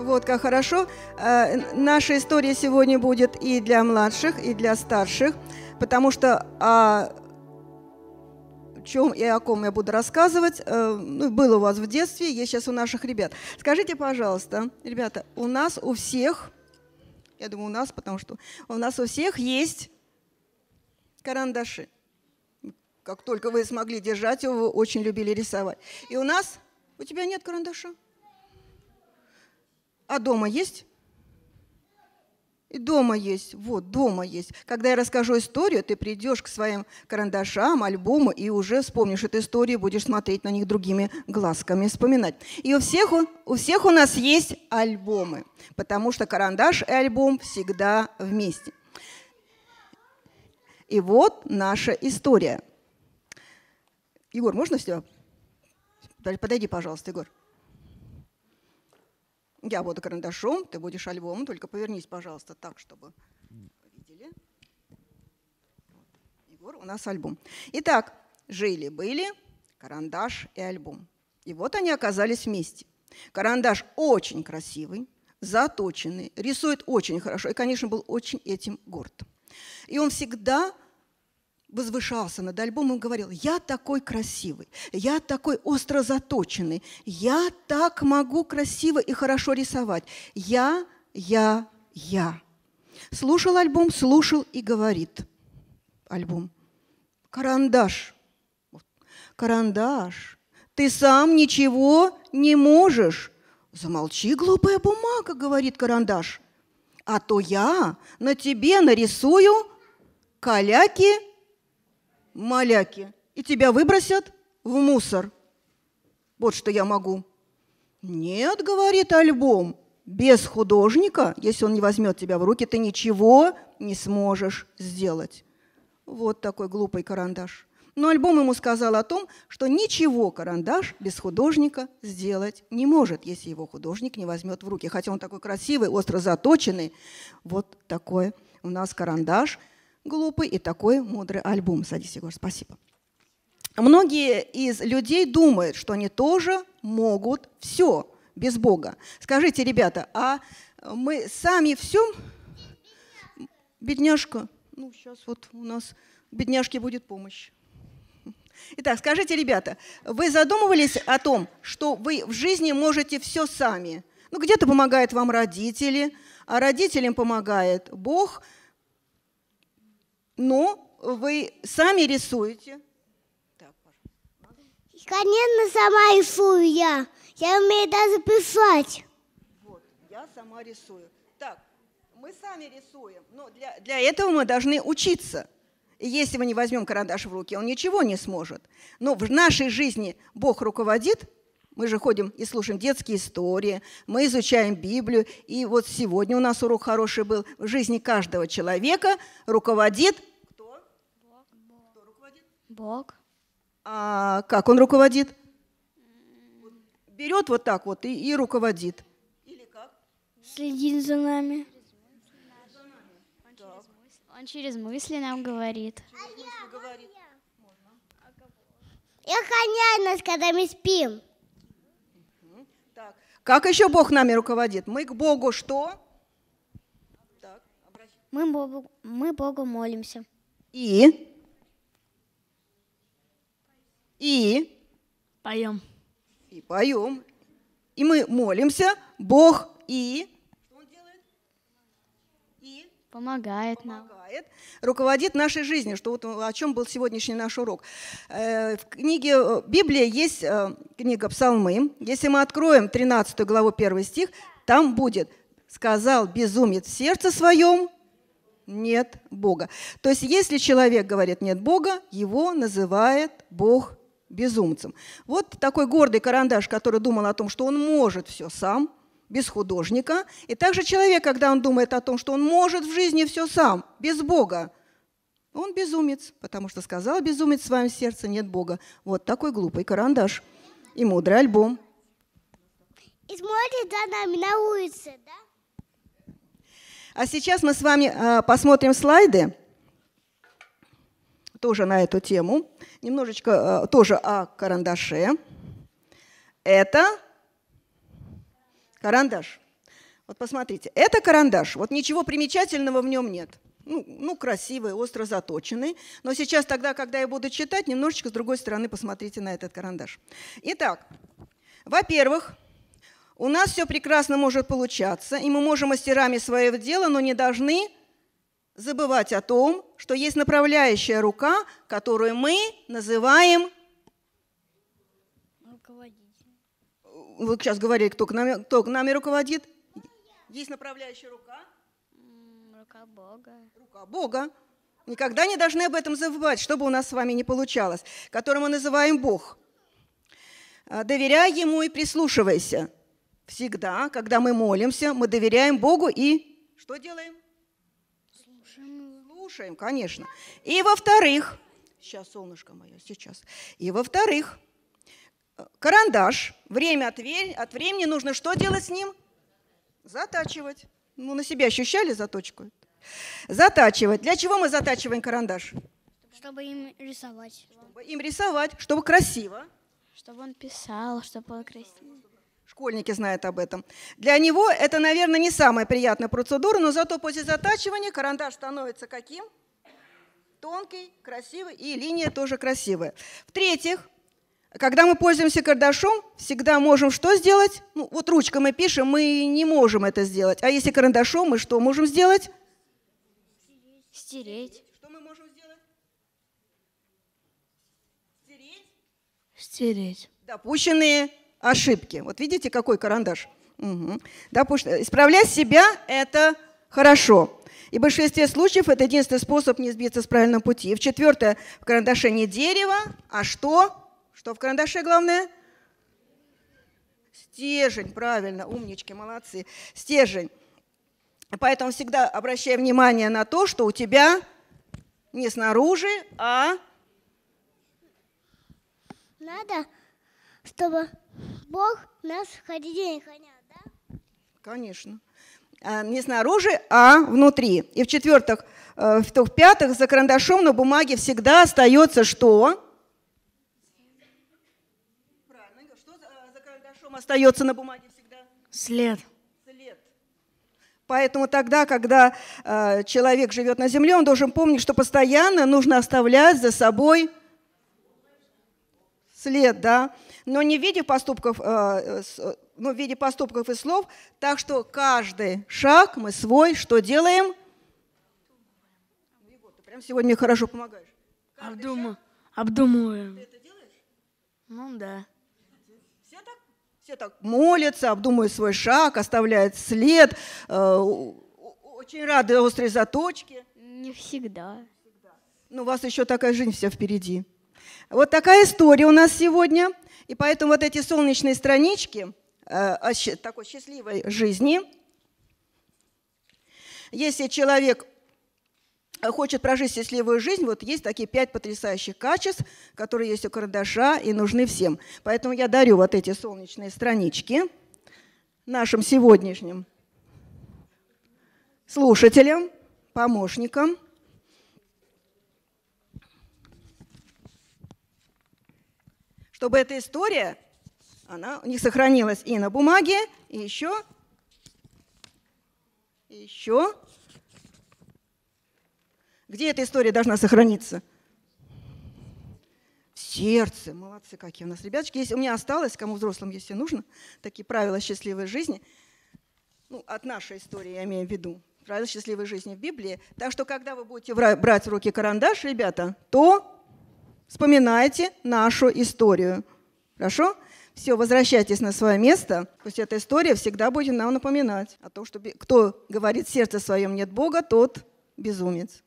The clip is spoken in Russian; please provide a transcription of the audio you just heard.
Вот как хорошо. Э, наша история сегодня будет и для младших, и для старших, потому что о чем и о ком я буду рассказывать, э, ну, было у вас в детстве, есть сейчас у наших ребят. Скажите, пожалуйста, ребята, у нас у всех, я думаю, у нас, потому что у нас у всех есть карандаши. Как только вы смогли держать его, вы очень любили рисовать. И у нас... У тебя нет карандаша? А дома есть? И дома есть, вот, дома есть. Когда я расскажу историю, ты придешь к своим карандашам, альбому и уже вспомнишь эту историю, будешь смотреть на них другими глазками, вспоминать. И у всех, у всех у нас есть альбомы, потому что карандаш и альбом всегда вместе. И вот наша история. Егор, можно все? Подойди, пожалуйста, Егор. Я буду карандашом, ты будешь альбомом. Только повернись, пожалуйста, так, чтобы видели. Егор, у нас альбом. Итак, жили-были карандаш и альбом. И вот они оказались вместе. Карандаш очень красивый, заточенный, рисует очень хорошо. И, конечно, был очень этим горд. И он всегда возвышался над альбомом и говорил, я такой красивый, я такой остро заточенный, я так могу красиво и хорошо рисовать. Я, я, я. Слушал альбом, слушал и говорит альбом. Карандаш. Карандаш. Ты сам ничего не можешь. Замолчи, глупая бумага, говорит карандаш. А то я на тебе нарисую каляки маляки, и тебя выбросят в мусор. Вот что я могу. Нет, говорит альбом, без художника, если он не возьмет тебя в руки, ты ничего не сможешь сделать. Вот такой глупый карандаш. Но альбом ему сказал о том, что ничего карандаш без художника сделать не может, если его художник не возьмет в руки. Хотя он такой красивый, остро заточенный. Вот такой у нас карандаш глупый и такой мудрый альбом. Садись, Егор, спасибо. Многие из людей думают, что они тоже могут все без Бога. Скажите, ребята, а мы сами все? Бедняжка, ну сейчас вот у нас бедняжке будет помощь. Итак, скажите, ребята, вы задумывались о том, что вы в жизни можете все сами? Ну, где-то помогают вам родители, а родителям помогает Бог – ну, вы сами рисуете. конечно, сама рисую я. Я умею даже писать. Вот, я сама рисую. Так, мы сами рисуем, но для, для этого мы должны учиться. И если мы не возьмем карандаш в руки, он ничего не сможет. Но в нашей жизни Бог руководит, мы же ходим и слушаем детские истории, мы изучаем Библию. И вот сегодня у нас урок хороший был. В жизни каждого человека руководит Бог. А как он руководит? Берет вот так вот и, и руководит. Или как? Следит за нами. Он через, мысли, нам говорит. я, говорит. А нас, когда мы спим. Так. Как еще Бог нами руководит? Мы к Богу что? Так, мы, Богу, мы Богу молимся. И? И поем. И поем. И мы молимся. Бог и... Помогает, помогает нам. Руководит нашей жизнью, что вот о чем был сегодняшний наш урок. Э, в книге э, Библии есть э, книга Псалмы. Если мы откроем 13 главу 1 стих, там будет «Сказал безумец в сердце своем, нет Бога». То есть если человек говорит «нет Бога», его называет Бог безумцем. Вот такой гордый карандаш, который думал о том, что он может все сам, без художника. И также человек, когда он думает о том, что он может в жизни все сам, без Бога, он безумец, потому что сказал безумец в своем сердце, нет Бога. Вот такой глупый карандаш и мудрый альбом. И смотрит за нами на улице, да? А сейчас мы с вами э, посмотрим слайды тоже на эту тему, немножечко э, тоже о карандаше. Это карандаш. Вот посмотрите, это карандаш. Вот ничего примечательного в нем нет. Ну, ну, красивый, остро заточенный. Но сейчас тогда, когда я буду читать, немножечко с другой стороны посмотрите на этот карандаш. Итак, во-первых, у нас все прекрасно может получаться, и мы можем мастерами своего дела, но не должны забывать о том, что есть направляющая рука, которую мы называем руководитель. Вы сейчас говорили, кто к нами, кто к нами руководит? Есть направляющая рука? Рука Бога. Рука Бога. Никогда не должны об этом забывать, чтобы у нас с вами не получалось, которого мы называем Бог. А, доверяй Ему и прислушивайся. Всегда, когда мы молимся, мы доверяем Богу и что делаем? Слушаем, конечно. И во-вторых, сейчас, солнышко мое, сейчас. И во-вторых, э, карандаш. Время от, от времени нужно что делать с ним? Затачивать. Ну, на себя ощущали заточку? Затачивать. Для чего мы затачиваем карандаш? Чтобы им рисовать. Чтобы им рисовать, чтобы красиво. Чтобы он писал, чтобы он красиво. Школьники знают об этом. Для него это, наверное, не самая приятная процедура, но зато после затачивания карандаш становится каким? Тонкий, красивый, и линия тоже красивая. В-третьих, когда мы пользуемся карандашом, всегда можем что сделать? Ну, вот ручкой мы пишем, мы не можем это сделать. А если карандашом, мы что можем сделать? Стереть. Что мы можем сделать? Стереть. Стереть. Допущенные ошибки. Вот видите, какой карандаш? Угу. Да, потому что исправлять себя – это хорошо. И в большинстве случаев это единственный способ не сбиться с правильного пути. И в четвертое, в карандаше не дерево, а что? Что в карандаше главное? Стержень, правильно, умнички, молодцы. Стержень. Поэтому всегда обращай внимание на то, что у тебя не снаружи, а... Надо, чтобы Бог нас каждый день хранит, да? Конечно. А, Не снаружи, а внутри. И в-четвертых, э, в-пятых, за карандашом на бумаге всегда остается что? Правильно. Что э, за карандашом остается на бумаге всегда? След. Поэтому тогда, когда э, человек живет на земле, он должен помнить, что постоянно нужно оставлять за собой след, да, но не в виде поступков, э, э, э, но в виде поступков и слов, так что каждый шаг мы свой что делаем? Ну, ты прям сегодня мне хорошо помогаешь. Обдуму, обдумываем. Ты это делаешь? Ну да. Все так, все так молятся, обдумывают свой шаг, оставляют след, очень рады острой заточке. Не всегда. Ну, у вас еще такая жизнь вся впереди. Вот такая история у нас сегодня. И поэтому вот эти солнечные странички э, о такой счастливой жизни. Если человек хочет прожить счастливую жизнь, вот есть такие пять потрясающих качеств, которые есть у карандаша и нужны всем. Поэтому я дарю вот эти солнечные странички нашим сегодняшним слушателям, помощникам – чтобы эта история, она у них сохранилась и на бумаге, и еще, и еще. Где эта история должна сохраниться? В сердце. Молодцы какие у нас ребяточки. Если у меня осталось, кому взрослым, если нужно, такие правила счастливой жизни. Ну, от нашей истории я имею в виду правила счастливой жизни в Библии. Так что, когда вы будете брать в руки карандаш, ребята, то Вспоминайте нашу историю. Хорошо? Все, возвращайтесь на свое место. Пусть эта история всегда будет нам напоминать о том, что кто говорит сердце своем нет Бога, тот безумец.